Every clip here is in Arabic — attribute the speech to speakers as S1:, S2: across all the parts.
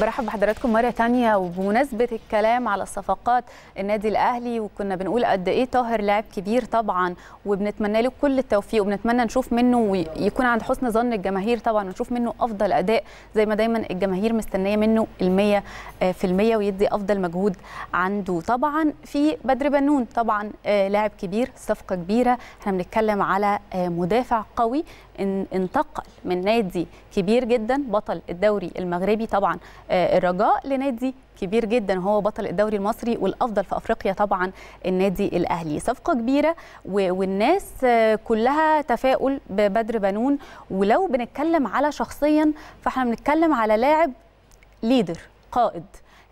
S1: برحب بحضراتكم مرة ثانيه وبمناسبة الكلام على الصفقات النادي الأهلي وكنا بنقول قد إيه طاهر لاعب كبير طبعا وبنتمنى له كل التوفيق وبنتمنى نشوف منه ويكون عند حسن ظن الجماهير طبعا ونشوف منه أفضل أداء زي ما دايما الجماهير مستنية منه المية آه، في المية ويدي أفضل مجهود عنده طبعا في بدر بنون طبعا آه، لاعب كبير صفقة كبيرة احنا بنتكلم على آه، مدافع قوي انتقل من نادي كبير جدا بطل الدوري المغربي طبعا آه، الرجاء لنادي كبير جدا هو بطل الدوري المصري والافضل في افريقيا طبعا النادي الاهلي صفقه كبيره والناس كلها تفاؤل ببدر بنون ولو بنتكلم على شخصيا فاحنا بنتكلم على لاعب ليدر قائد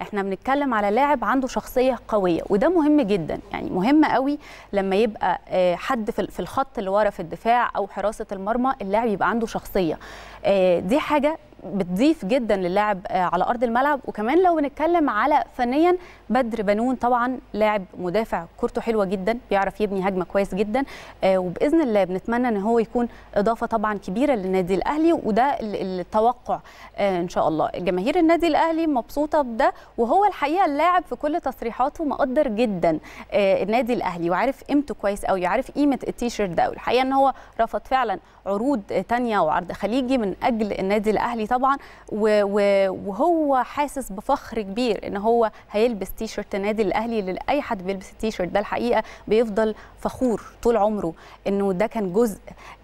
S1: احنا بنتكلم على لاعب عنده شخصيه قويه وده مهم جدا يعني مهم قوي لما يبقى آه، حد في الخط اللي ورا في الدفاع او حراسه المرمى اللاعب يبقى عنده شخصيه آه، دي حاجه بتضيف جدا للاعب آه، على ارض الملعب وكمان لو بنتكلم على فنيا بدر بنون طبعا لاعب مدافع كورته حلوه جدا بيعرف يبني هجمه كويس جدا آه، وباذن الله بنتمنى ان هو يكون اضافه طبعا كبيره للنادي الاهلي وده التوقع آه، ان شاء الله جماهير النادي الاهلي مبسوطه بده وهو الحقيقه اللاعب في كل تصريحاته مقدر جدا النادي الاهلي وعارف قيمته كويس قوي وعارف قيمه التيشيرت ده والحقيقه ان هو رفض فعلا عروض تانية وعرض خليجي من اجل النادي الاهلي طبعا وهو حاسس بفخر كبير ان هو هيلبس تي شيرت النادي الاهلي لاي حد بيلبس التي شيرت ده الحقيقه بيفضل فخور طول عمره انه ده كان جزء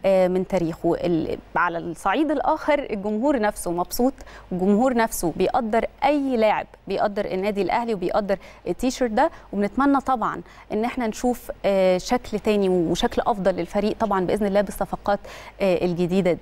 S1: آه، من تاريخه على الصعيد الاخر الجمهور نفسه مبسوط الجمهور نفسه بيقدر اي لاعب بيقدر النادي الاهلي وبيقدر التي شيرت ده وبنتمنى طبعا ان احنا نشوف آه، شكل تاني وشكل افضل للفريق طبعا باذن الله بالصفقات آه، الجديده دي